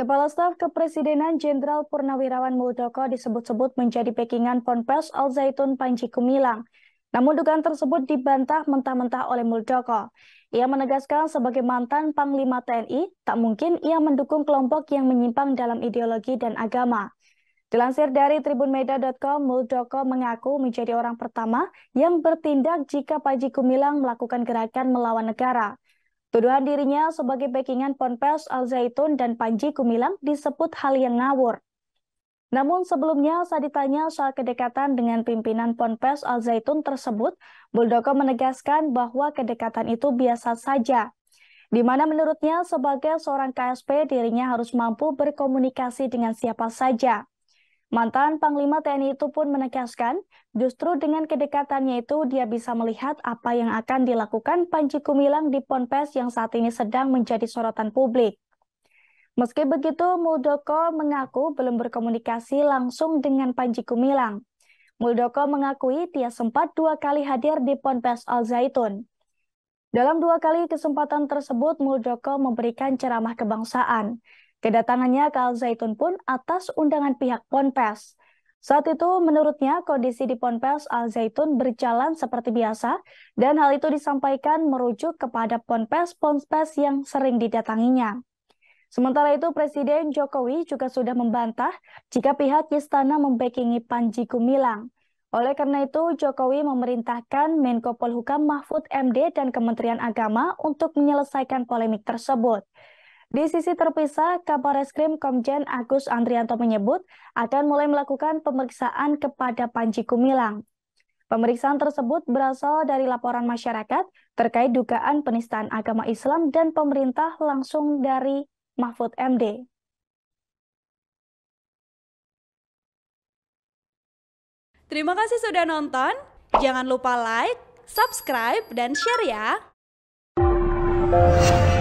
Kepala Staf Kepresidenan Jenderal Purnawirawan Muldoko disebut-sebut menjadi backingan Ponpes Al Zaitun Panji Gumilang. Namun dugaan tersebut dibantah mentah-mentah oleh Muldoko. Ia menegaskan sebagai mantan Panglima TNI, tak mungkin ia mendukung kelompok yang menyimpang dalam ideologi dan agama. Dilansir dari tribunmeda.com, Muldoko mengaku menjadi orang pertama yang bertindak jika Panji Gumilang melakukan gerakan melawan negara. Tuduhan dirinya sebagai backingan Ponpes Al Zaitun dan Panji Gumilang disebut hal yang ngawur. Namun sebelumnya saat ditanya soal kedekatan dengan pimpinan Ponpes Al Zaitun tersebut, Muldoko menegaskan bahwa kedekatan itu biasa saja. Di mana menurutnya sebagai seorang KSP dirinya harus mampu berkomunikasi dengan siapa saja. Mantan Panglima TNI itu pun menegaskan, justru dengan kedekatannya itu dia bisa melihat apa yang akan dilakukan Panji Kumilang di Ponpes yang saat ini sedang menjadi sorotan publik. Meski begitu, Muldoko mengaku belum berkomunikasi langsung dengan Panji Kumilang. Muldoko mengakui dia sempat dua kali hadir di Ponpes Al Zaitun. Dalam dua kali kesempatan tersebut, Muldoko memberikan ceramah kebangsaan. Kedatangannya ke Al Zaitun pun atas undangan pihak Ponpes. Saat itu menurutnya kondisi di Ponpes Al Zaitun berjalan seperti biasa dan hal itu disampaikan merujuk kepada Ponpes-Ponpes yang sering didatanginya. Sementara itu Presiden Jokowi juga sudah membantah jika pihak istana membekingi Panji Gumilang. Oleh karena itu, Jokowi memerintahkan Menko Polhukam Mahfud MD dan Kementerian Agama untuk menyelesaikan polemik tersebut. Di sisi terpisah, Kapolres Krim Komjen Agus Andrianto menyebut akan mulai melakukan pemeriksaan kepada Panji Kumilang. Pemeriksaan tersebut berasal dari laporan masyarakat terkait dugaan penistaan agama Islam dan pemerintah langsung dari Mahfud MD. Terima kasih sudah nonton. Jangan lupa like, subscribe, dan share ya.